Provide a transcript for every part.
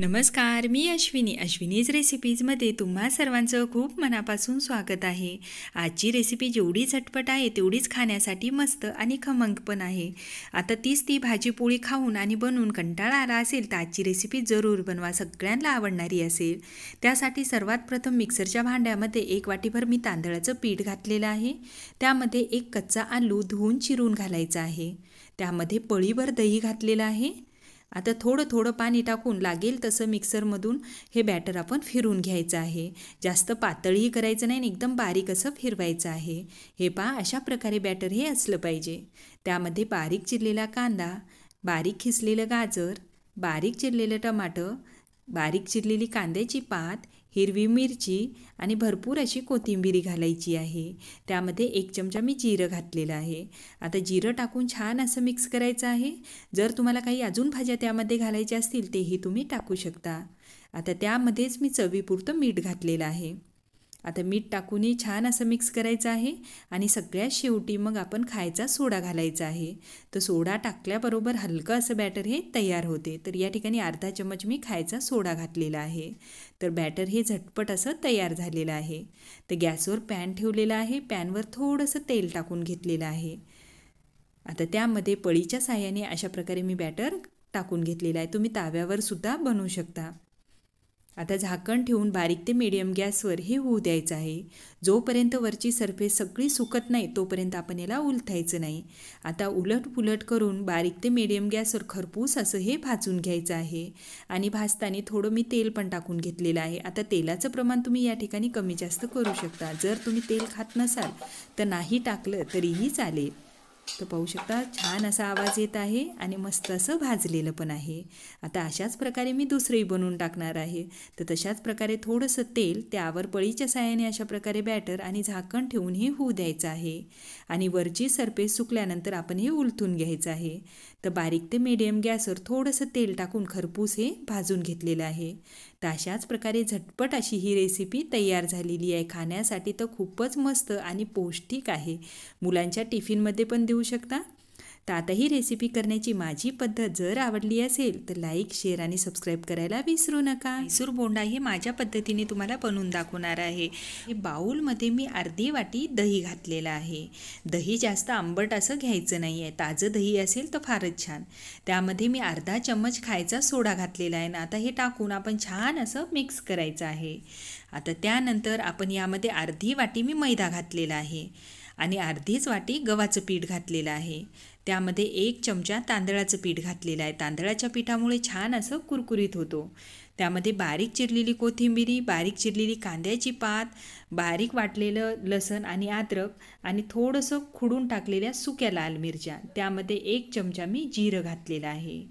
नमस्कार मी अश्विनी अश्विनीज रेसिपीजमध्ये तुम्हा सर्वांचं खूप मनापासून स्वागत आहे आजची रेसिपी जेवढी झटपट आहे तेवढीच खाण्यासाठी मस्त आणि खमंग पण आहे आता तीच ती भाजीपोळी खाऊन आणि बनवून कंटाळा आला असेल तर आजची रेसिपी जरूर बनवा सगळ्यांना आवडणारी असेल त्यासाठी सर्वात प्रथम मिक्सरच्या भांड्यामध्ये एक वाटीभर मी तांदळाचं पीठ घातलेलं आहे त्यामध्ये एक कच्चा आलू धुवून चिरून घालायचा आहे त्यामध्ये पळीभर दही घातलेलं आहे आता थोडं थोडं पाणी टाकून लागेल तसं मिक्सरमधून हे बॅटर आपण फिरून घ्यायचं आहे जास्त पातळीही करायचं नाही आणि एकदम बारीक असं फिरवायचं आहे हे पा अशा प्रकारे बॅटर हे असलं पाहिजे त्यामध्ये बारीक चिरलेला कांदा बारीक खिसलेलं गाजर बारीक चिरलेलं टमाटं बारीक चिरलेली कांद्याची पात हिरवी मिरची आणि भरपूर अशी कोथिंबिरी घालायची आहे त्यामध्ये एक चमचा मी जिरं घातलेलं आहे आता जिरं टाकून छान असं मिक्स करायचं आहे जर तुम्हाला काही अजून भाज्या त्यामध्ये घालायच्या असतील तेही तुम्ही टाकू शकता आता त्यामध्येच मी चवीपुरतं मीठ घातलेलं आहे आता मीठ टाकूनही छान असं मिक्स करायचं आहे आणि सगळ्यात शेवटी मग आपण खायचा सोडा घालायचा आहे तर सोडा टाकल्याबरोबर हलकं असं बॅटर हे तयार होते तर या ठिकाणी अर्धा चमच मी खायचा सोडा घातलेला आहे तर बॅटर हे झटपट असं तयार झालेलं आहे तर गॅसवर पॅन ठेवलेला आहे पॅनवर थोडंसं तेल टाकून घेतलेलं आहे आता त्यामध्ये पळीच्या साह्याने अशा प्रकारे मी बॅटर टाकून घेतलेला आहे तुम्ही ताव्यावर सुद्धा बनवू शकता आता झाकण ठेवून बारीक ते मिडियम गॅसवर हे होऊ द्यायचं आहे जोपर्यंत वरची सरफेस सगळी सुकत नाही तोपर्यंत आपण याला उलथायचं नाही आता उलट पुलट करून बारीक ते मिडियम गॅसवर खरपूस असं हे भाजून घ्यायचं आहे आणि भाजताना थोडं मी तेल पण टाकून घेतलेलं आहे आता तेलाचं प्रमाण तुम्ही या ठिकाणी कमी जास्त करू शकता जर तुम्ही तेल खात नसाल तर नाही टाकलं तरीही चालेल तर पाहू शकता छान असा आवाज येत आहे आणि मस्त असं भाजलेलं पण आहे आता अशाच प्रकारे मी दुसरंही बनवून टाकणार आहे तर तशाच प्रकारे थोडंसं तेल त्यावर पळीच्या साह्याने अशा प्रकारे बॅटर आणि झाकण ठेवून हे होऊ द्यायचं आहे आणि वरची सरपेस सुकल्यानंतर आपण हे उलथून घ्यायचं आहे तर बारीक ते मिडियम गॅसवर थोडंसं तेल टाकून खरपूस हे भाजून घेतलेलं आहे तर अशाच प्रकारे झटपट अशी ही रेसिपी तयार झालेली आहे खाण्यासाठी तर खूपच मस्त आणि पौष्टिक आहे मुलांच्या टिफिनमध्ये पण देऊ शकता तर रेसिपी करण्याची माझी पद्धत जर आवडली असेल तर लाईक शेअर आणि सबस्क्राईब करायला विसरू नका मैसूर बोंडा हे माझ्या पद्धतीने तुम्हाला बनवून दाखवणार आहे हे बाऊलमध्ये मी अर्धी वाटी दही घातलेलं आहे दही जास्त आंबट असं घ्यायचं नाही आहे ताजं दही असेल तर फारच छान त्यामध्ये मी अर्धा चम्मच खायचा सोडा घातलेला आहे ना आता हे टाकून आपण छान असं मिक्स करायचं आहे आता त्यानंतर आपण यामध्ये अर्धी वाटी मी मैदा घातलेला आहे आणि अर्धीच वाटी गव्हाचं पीठ घातलेलं आहे त्यामध्ये एक चमचा तांदळाचं पीठ घातलेलं आहे तांदळाच्या पिठामुळे छान असं कुरकुरीत होतो त्यामध्ये बारीक चिरलेली कोथिंबिरी बारीक चिरलेली कांद्याची पात बारीक वाटलेलं लसण आणि अद्रक आणि थोडंसं खुडून टाकलेल्या सुक्या लाल मिरच्या त्यामध्ये एक चमचा मी जिरं घातलेलं आहे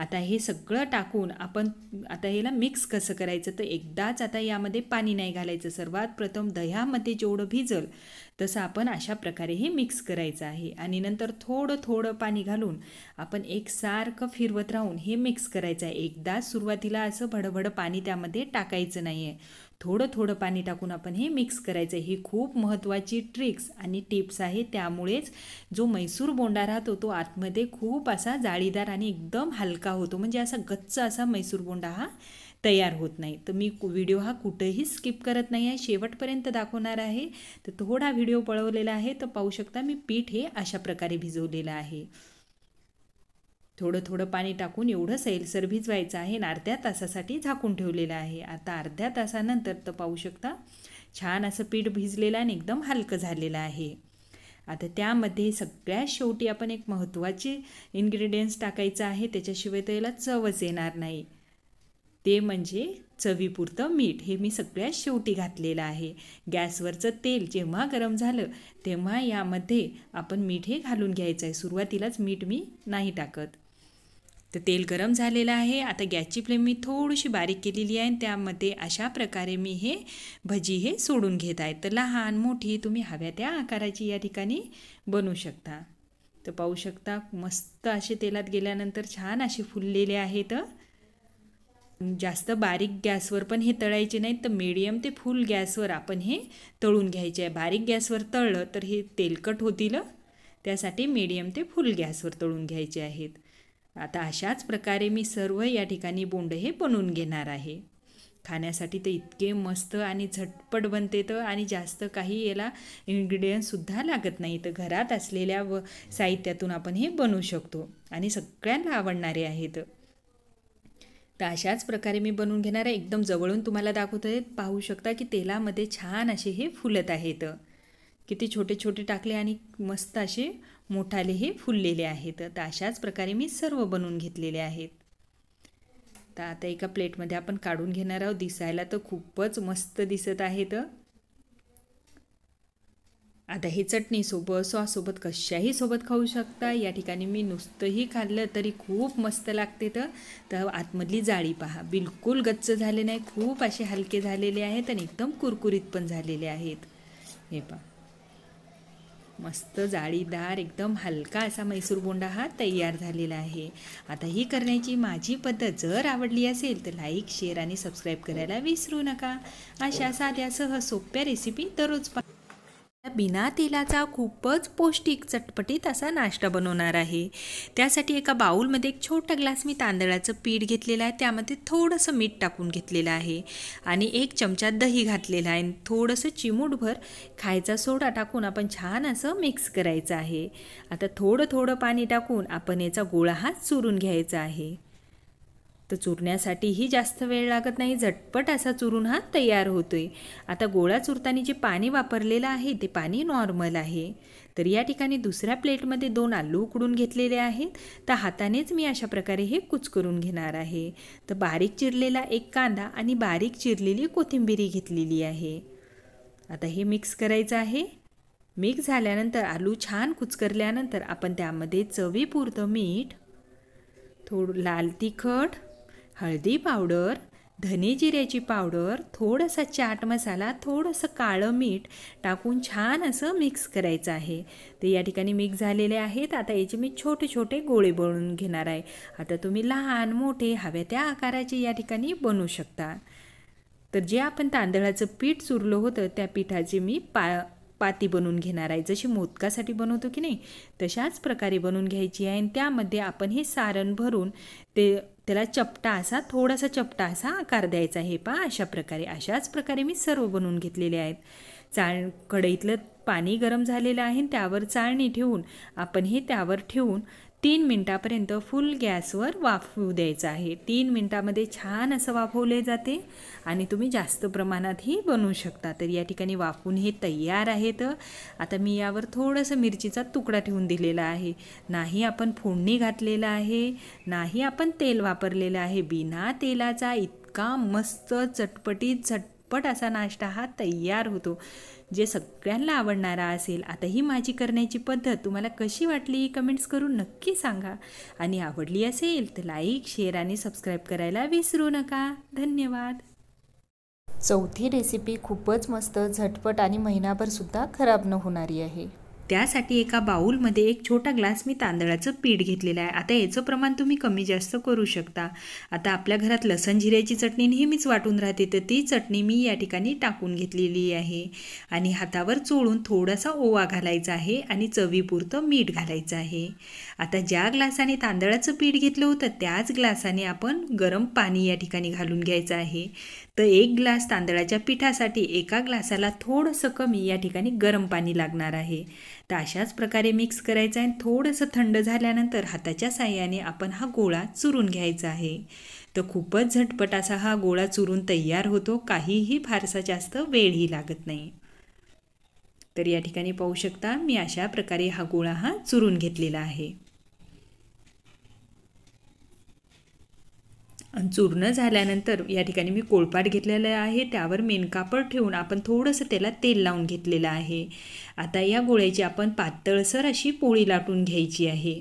आता हे सगळं टाकून आपण आता ह्याला मिक्स कसं करायचं तर एकदाच आता यामध्ये पाणी नाही घालायचं सर्वात प्रथम दह्यामध्ये जेवढं भिजल तसं आपण अशा प्रकारे हे मिक्स करायचं आहे आणि नंतर थोडं थोडं पाणी घालून आपण एक सारखं फिरवत राहून हे मिक्स करायचं आहे एकदाच सुरुवातीला असं भडभड पाणी त्यामध्ये टाकायचं नाही आहे थोडं थोडं पाणी टाकून आपण हे मिक्स करायचं ही खूप महत्त्वाची ट्रिक्स आणि टिप्स आहे त्यामुळेच जो मैसूर बोंडा राहतो तो आतमध्ये खूप असा जाळीदार आणि एकदम हलका होतो म्हणजे असा गच्च असा मैसूर बोंडा हा तयार होत नाही तर मी व्हिडिओ हा कुठेही स्किप करत नाही आहे शेवटपर्यंत दाखवणार आहे तर थोडा व्हिडिओ पळवलेला आहे तर पाहू शकता मी पीठ हे अशा प्रकारे भिजवलेलं आहे थोडं थोडं पाणी टाकून एवढं सैलसर भिजवायचं आहे आणि अर्ध्या तासासाठी झाकून ठेवलेलं आहे आता अर्ध्या तासानंतर तर पाहू शकता छान असं पीठ भिजलेलं आणि एकदम हलकं झालेलं आहे आता त्यामध्ये सगळ्यात शेवटी आपण एक महत्त्वाचे इन्ग्रेडियंट्स टाकायचं आहे त्याच्याशिवाय याला चवच येणार नाही ते म्हणजे चवीपुरतं मीठ हे मी सगळ्यात शेवटी घातलेलं आहे गॅसवरचं तेल जेव्हा गरम झालं तेव्हा यामध्ये आपण मीठ हे घालून घ्यायचं आहे सुरुवातीलाच मीठ मी नाही टाकत तर तेल गरम झालेलं आहे आता गॅसची फ्लेम मी थोडीशी बारीक केलेली आहे आणि त्यामध्ये अशा प्रकारे मी हे भजी हे सोडून घेत आहे तर लहान मोठी तुम्ही हव्या त्या आकाराची या ठिकाणी बनवू शकता तर पाहू शकता मस्त असे तेलात गेल्यानंतर छान असे फुललेले आहेत जास्त बारीक गॅसवर पण हे तळायचे नाहीत तर मीडियम ते फुल गॅसवर आपण हे तळून घ्यायचे आहे बारीक गॅसवर तळलं तर हे तेलकट होतील त्यासाठी मीडियम ते फुल गॅसवर तळून घ्यायचे आहेत आता अशाच प्रकारे मी सर्व या ठिकाणी बोंड हे बनवून घेणार आहे खाण्यासाठी तर इतके मस्त आणि झटपट बनते तर आणि जास्त काही याला इन्ग्रेडियंटसुद्धा लागत नाही तर घरात असलेल्या व साहित्यातून आपण हे बनवू शकतो आणि सगळ्यांना आवडणारे आहेत तर अशाच प्रकारे मी बनवून घेणार आहे एकदम जवळून तुम्हाला दाखवत आहे पाहू शकता की तेलामध्ये छान असे हे फुलत आहेत किती छोटे छोटे टाकले आणि मस्त असे मोठाले हे फुललेले आहेत तर अशाच प्रकारे मी सर्व बनवून घेतलेले आहेत तर आता एका प्लेटमध्ये आपण काढून घेणार आहोत दिसायला तर खूपच मस्त दिसत आहेत आता हे चटणीसोबत सोबत कशाही सोबत खाऊ शकता या ठिकाणी मी नुसतंही खाल्लं तरी खूप मस्त लागते तर आतमधली जाळी पहा बिलकुल गच्च झाले नाही खूप असे हलके झालेले आहेत आणि एकदम कुरकुरीत पण झालेले आहेत हे पहा मस्त जाळीदार एकदम हलका असा मैसूर बोंडा हा तयार झालेला आहे आता ही करण्याची माझी पद्धत जर आवडली असेल तर लाईक शेअर आणि सबस्क्राईब करायला विसरू नका अशा साध्या सह सोप्या रेसिपी दररोज पा बिना तेलाचा खूपच पौष्टिक चटपटीत असा नाश्ता बनवणार आहे त्यासाठी एका बाऊलमध्ये एक छोटा ग्लास मी तांदळाचं पीठ घेतलेलं आहे त्यामध्ये थोडंसं मीठ टाकून घेतलेलं आहे आणि एक चमचा दही घातलेला आहे थोडंसं चिमूटभर खायचा सोडा टाकून आपण छान असं मिक्स करायचं आहे आता थोडं थोडं पाणी टाकून आपण याचा गोळा हा चुरून घ्यायचा आहे तर चुरण्यासाठीही जास्त वेळ लागत नाही झटपट असा चुरून हा तयार होतोय आता गोळा चुरताना जे पाणी वापरलेलं आहे ते पाणी नॉर्मल आहे तर या ठिकाणी दुसऱ्या प्लेटमध्ये दोन आलू उकडून घेतलेले आहेत तर हातानेच मी अशा प्रकारे हे कुच करून घेणार आहे तर बारीक चिरलेला एक कांदा आणि बारीक चिरलेली कोथिंबिरी घेतलेली आहे आता हे मिक्स करायचं आहे मिक्स झाल्यानंतर आलू छान कुचकरल्यानंतर आपण त्यामध्ये चवीपुरतं मीठ थोडं लाल तिखट हळदी पावडर धने जिऱ्याची पावडर थोडासा चाट मसाला थोडंसं काळं मीठ टाकून छान असं मिक्स करायचं आहे ते या ठिकाणी मिक्स झालेले आहेत आता याचे मी छोटे छोटे गोळे बनवून घेणार आहे आता तुम्ही लहान मोठे हव्या त्या आकाराचे या ठिकाणी बनवू शकता तर जे आपण तांदळाचं पीठ चुरलं होतं त्या पिठाचे मी पा पाती बनवून घेणार आहे जशी मोदकासाठी बनवतो की नाही तशाच प्रकारे बनवून घ्यायची आहे आणि त्यामध्ये आपण हे सारण भरून ते त्याला चपटा असा थोडासा चपटा असा आकार द्यायचा आहे पा अशा प्रकारे अशाच प्रकारे मी सर्व बनवून घेतलेले आहेत चाळ कढईतलं पाणी गरम झालेलं आहे त्यावर चाळणी ठेवून आपण हे त्यावर ठेवून तीन मिनटापर्यंत फुल गॅसवर वाफवू द्यायचं आहे तीन मिनटामध्ये छान असं वाफवले जाते आणि तुम्ही जास्त प्रमाणातही बनवू शकता तर या ठिकाणी वाफवून हे तयार आहे तर आता मी यावर थोडंसं मिरचीचा तुकडा ठेवून दिलेला आहे नाही आपण फोडणी घातलेलं आहे नाही आपण तेल वापरलेलं आहे बिना तेलाचा इतका मस्त चटपटीत झट झटपट असा नाश्ता हा तयार होतो जे सगळ्यांना आवडणारा असेल आता ही माझी करण्याची पद्धत तुम्हाला कशी वाटली कमेंट्स करून नक्की सांगा आणि आवडली असेल तर लाईक शेअर आणि सबस्क्राईब करायला विसरू नका धन्यवाद चौथी रेसिपी खूपच मस्त झटपट आणि महिनाभरसुद्धा खराब न होणारी आहे त्यासाठी एका बाऊलमध्ये एक छोटा ग्लास मी तांदळाचं पीठ घेतलेलं आहे आता याचं प्रमाण तुम्ही कमी जास्त करू शकता आता आपल्या घरात लसण जिऱ्याची चटणी नेहमीच वाटून राहते तर ती चटणी मी या ठिकाणी टाकून घेतलेली आहे आणि हातावर चोळून थोडासा ओवा घालायचा आहे आणि चवीपुरतं मीठ घालायचं आहे आता ज्या ग्लासाने तांदळाचं पीठ घेतलं होतं त्याच ग्लासाने आपण गरम पाणी या ठिकाणी घालून घ्यायचं आहे तर एक ग्लास तांदळाच्या पिठासाठी एका ग्लासाला थोडंसं कमी या ठिकाणी गरम पाणी लागणार आहे तर अशाच प्रकारे मिक्स करायचं आहे थोडंसं थंड झाल्यानंतर हाताच्या साह्याने आपण हा गोळा चुरून घ्यायचा आहे तर खूपच झटपट असा हा गोळा चुरून तयार होतो काहीही फारसा जास्त वेळही लागत नाही तर या ठिकाणी पाहू शकता मी अशा प्रकारे हा गोळा हा चुरून घेतलेला आहे चूर्ण झाल्यानंतर या ठिकाणी मी कोळपाट घेतलेलं आहे त्यावर मेनकापड ठेवून आपण थोडंसं त्याला तेल लावून घेतलेलं आहे आता या गोळ्याची आपण पातळसर अशी पोळी लाटून घ्यायची आहे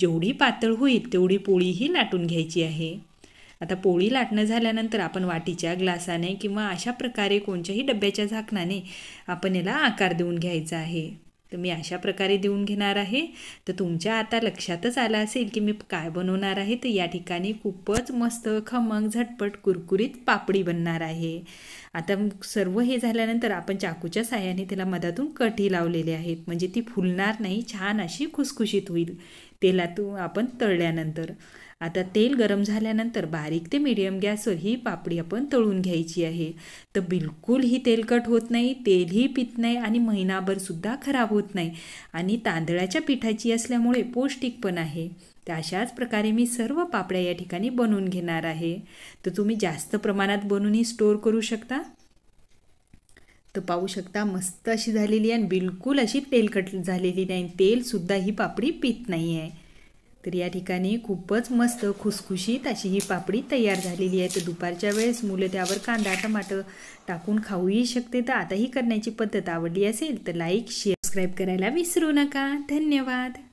जेवढी पातळ होईल तेवढी पोळीही लाटून घ्यायची आहे आता पोळी लाटणं झाल्यानंतर आपण वाटीच्या ग्लासाने किंवा अशा प्रकारे कोणत्याही डब्याच्या झाकणाने आपण याला आकार देऊन घ्यायचा आहे तर मी अशा प्रकारे देऊन घेणार आहे तर तुमच्या आता लक्षातच आलं असेल की मी काय बनवणार आहे तर या ठिकाणी खूपच मस्त खमंग झटपट कुरकुरीत पापडी बनणार आहे आता सर्व हे झाल्यानंतर आपण चाकूच्या साह्याने त्याला मधातून कठी लावलेले आहेत म्हणजे ती फुलणार नाही छान अशी खुसखुशीत होईल तेलातून आपण तळल्यानंतर आता तेल गरम झाल्यानंतर बारीक ते मिडियम गॅसवर ही पापडी आपण तळून घ्यायची आहे तर बिलकुल ही तेलकट होत नाही तेलही पित नाही आणि महिनाभरसुद्धा खराब होत नाही आणि तांदळाच्या पिठाची असल्यामुळे पौष्टिक पण आहे तर अशाच प्रकारे मी सर्व पापड्या या ठिकाणी बनवून घेणार आहे तर तुम्ही जास्त प्रमाणात बनवूनही स्टोअर करू शकता तर पाहू शकता मस्त अशी झालेली आहे आणि बिलकुल अशी तेलकट झालेली नाही तेलसुद्धा ही पापडी पित नाही आहे तर या ठिकाणी खूपच मस्त खुसखुशीत अशी ही पापडी तयार झालेली आहे तर दुपारच्या वेळेस मुलं त्यावर कांदा टमाटं टाकून खाऊही शकते तर आता ही करण्याची पद्धत आवडली असेल तर लाईक शेअर सबस्क्राईब करायला विसरू नका धन्यवाद